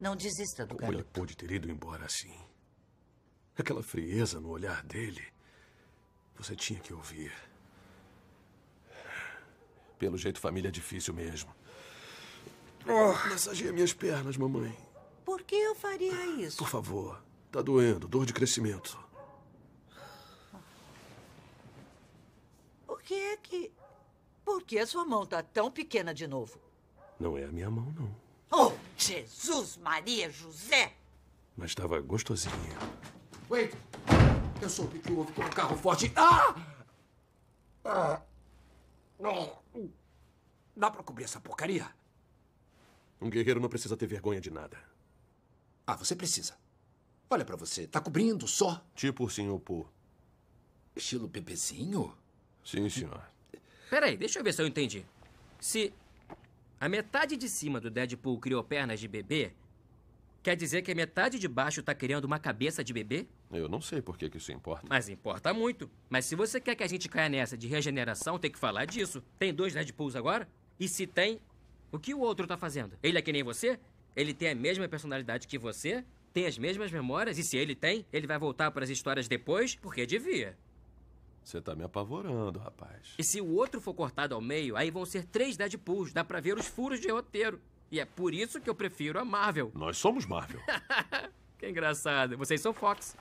Não desista do Como garoto. ele pôde ter ido embora assim? Aquela frieza no olhar dele. Você tinha que ouvir. Pelo jeito, família é difícil mesmo. Oh, massageia minhas pernas, mamãe. Por que eu faria isso? Por favor. Tá doendo, dor de crescimento. O que é que. Por que a sua mão tá tão pequena de novo? Não é a minha mão, não. Oh! Jesus, Maria, José! Mas estava gostosinha. Wait! Eu soube que houve com um carro forte. Ah! ah! Dá pra cobrir essa porcaria? Um guerreiro não precisa ter vergonha de nada. Ah, você precisa. Olha para você, tá cobrindo só. Tipo o senhor Poo. Estilo bebezinho? Sim, senhor. Peraí, deixa eu ver se eu entendi. Se a metade de cima do Deadpool criou pernas de bebê? Quer dizer que a metade de baixo está criando uma cabeça de bebê? Eu não sei por que, isso importa. Mas importa muito. Mas se você quer que a gente caia nessa de regeneração, tem que falar disso. Tem dois Deadpools agora? E se tem, o que o outro está fazendo? Ele é que nem você? Ele tem a mesma personalidade que você? Tem as mesmas memórias? E se ele tem, ele vai voltar para as histórias depois? Porque devia. Você tá me apavorando, rapaz. E se o outro for cortado ao meio, aí vão ser três Deadpools. Dá pra ver os furos de roteiro. E é por isso que eu prefiro a Marvel. Nós somos Marvel. que engraçado. Vocês são Fox.